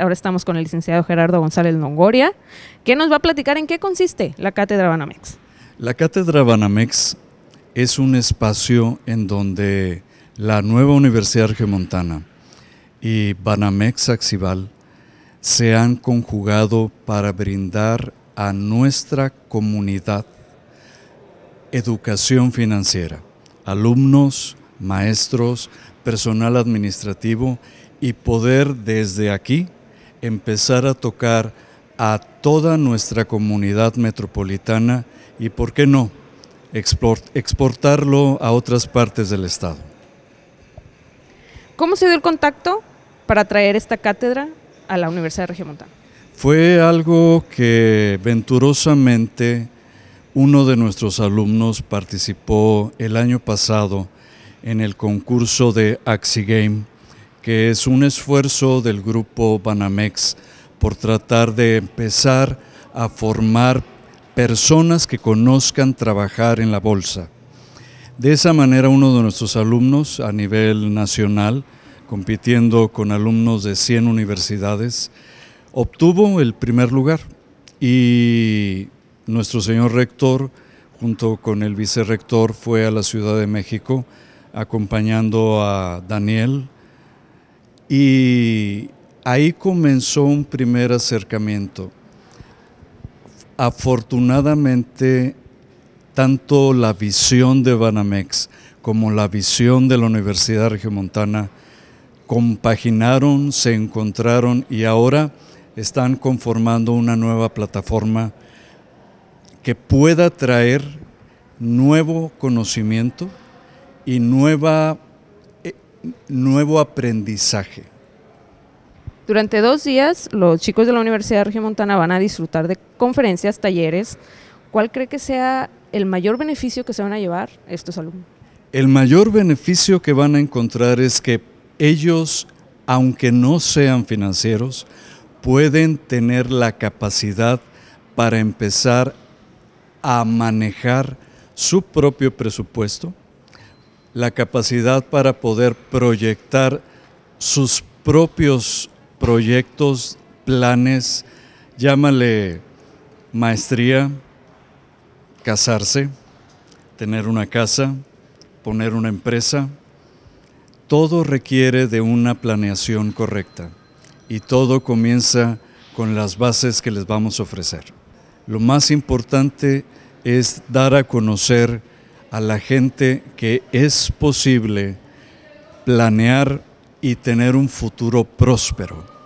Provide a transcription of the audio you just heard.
ahora estamos con el licenciado Gerardo González Longoria, que nos va a platicar en qué consiste la Cátedra Banamex. La Cátedra Banamex es un espacio en donde la nueva Universidad Argemontana y Banamex Axival se han conjugado para brindar a nuestra comunidad educación financiera, alumnos, maestros, personal administrativo y poder desde aquí empezar a tocar a toda nuestra comunidad metropolitana y, ¿por qué no?, exportarlo a otras partes del Estado. ¿Cómo se dio el contacto para traer esta cátedra a la Universidad de Regiomontana? Fue algo que venturosamente uno de nuestros alumnos participó el año pasado en el concurso de AxiGame que es un esfuerzo del grupo Banamex por tratar de empezar a formar personas que conozcan trabajar en la bolsa. De esa manera uno de nuestros alumnos a nivel nacional, compitiendo con alumnos de 100 universidades, obtuvo el primer lugar y nuestro señor rector, junto con el vicerrector, fue a la Ciudad de México acompañando a Daniel, y ahí comenzó un primer acercamiento. Afortunadamente, tanto la visión de Banamex como la visión de la Universidad Regiomontana compaginaron, se encontraron y ahora están conformando una nueva plataforma que pueda traer nuevo conocimiento y nueva nuevo aprendizaje. Durante dos días, los chicos de la Universidad montana van a disfrutar de conferencias, talleres. ¿Cuál cree que sea el mayor beneficio que se van a llevar estos alumnos? El mayor beneficio que van a encontrar es que ellos, aunque no sean financieros, pueden tener la capacidad para empezar a manejar su propio presupuesto, la capacidad para poder proyectar sus propios proyectos, planes, llámale maestría, casarse, tener una casa, poner una empresa. Todo requiere de una planeación correcta y todo comienza con las bases que les vamos a ofrecer. Lo más importante es dar a conocer a la gente que es posible planear y tener un futuro próspero.